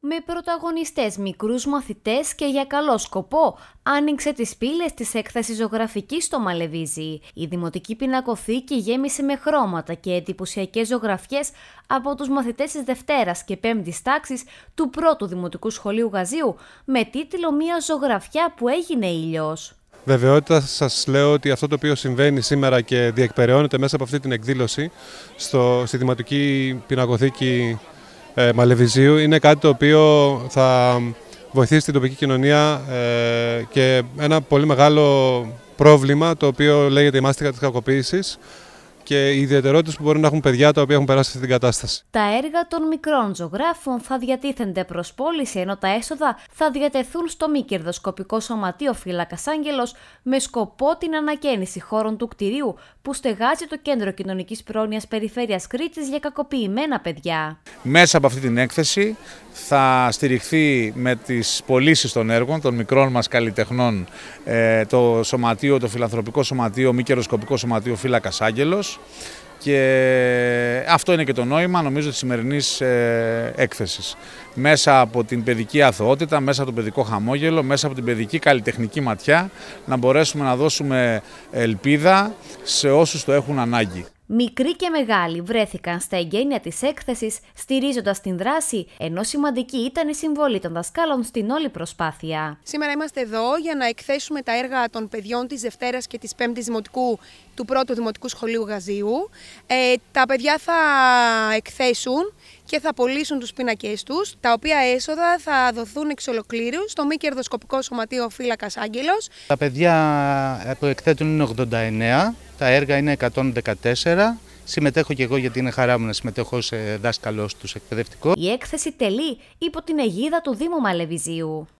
με πρωταγωνιστές μικρούς μαθητές και για καλό σκοπό άνοιξε τις πύλες της έκθεσης ζωγραφικής στο Μαλεβίζι. Η Δημοτική Πινακοθήκη γέμισε με χρώματα και εντυπωσιακές ζωγραφιές από τους μαθητές της Δευτέρας και Πέμπτης τάξης του πρώτου Δημοτικού Σχολείου Γαζίου με τίτλο «Μια ζωγραφιά που έγινε ήλιος». Βεβαιότητα σας λέω ότι αυτό το οποίο συμβαίνει σήμερα και διεκπεραιώνεται μέσα από αυτή την εκδήλωση στο, στη Δημοτική Πινακοθήκη ε, είναι κάτι το οποίο θα βοηθήσει την τοπική κοινωνία ε, και ένα πολύ μεγάλο πρόβλημα το οποίο λέγεται η μάστιγα της κακοποίησης και οι ιδιαιτερότητες που μπορεί να έχουν παιδιά τα οποία έχουν περάσει αυτή την κατάσταση. Τα έργα των μικρών ζωγράφων θα διατίθενται προς πώληση, ενώ τα έσοδα θα διατεθούν στο μη κερδοσκοπικό σωματείο Φύλακας Άγγελος με σκοπό την ανακαίνιση χώρων του κτηρίου που στεγάζει το Κέντρο Κοινωνικής Πρόνοιας Περιφέρειας Κρήτης για κακοποιημένα παιδιά. Μέσα από αυτή την έκθεση θα στηριχθεί με τις πωλήσεις των έργων των μικρών μας καλλιτεχνών ε, το σωματείο, το φιλανθρωπικό σωματείο, μη κερδοσκοπικό σωματείο Φύλακας Άγγελος και αυτό είναι και το νόημα νομίζω της σημερινής ε, έκθεσης. Μέσα από την παιδική αθωότητα, μέσα από το παιδικό χαμόγελο, μέσα από την παιδική καλλιτεχνική ματιά να μπορέσουμε να δώσουμε ελπίδα σε όσους το έχουν ανάγκη. Μικροί και μεγάλοι βρέθηκαν στα εγγένεια της έκθεσης, στηρίζοντας την δράση, ενώ σημαντική ήταν η συμβολή των δασκάλων στην όλη προσπάθεια. Σήμερα είμαστε εδώ για να εκθέσουμε τα έργα των παιδιών της Δευτέρας και της Πέμπτης Δημοτικού του Πρώτου Δημοτικού Σχολείου Γαζίου. Ε, τα παιδιά θα εκθέσουν και θα πωλήσουν τους πίνακέ τους, τα οποία έσοδα θα δοθούν εξ ολοκλήρου στο μη κερδοσκοπικό σωματείο φύλακας Άγγελος. Τα παιδιά ε, που εκθέτουν είναι 89, τα έργα είναι 114, Συμμετέχω και εγώ γιατί είναι χαρά μου να συμμετέχω σε δάσκαλος τους εκπαιδευτικό. Η έκθεση τελεί υπό την αιγίδα του Δήμου Μαλεβιζίου.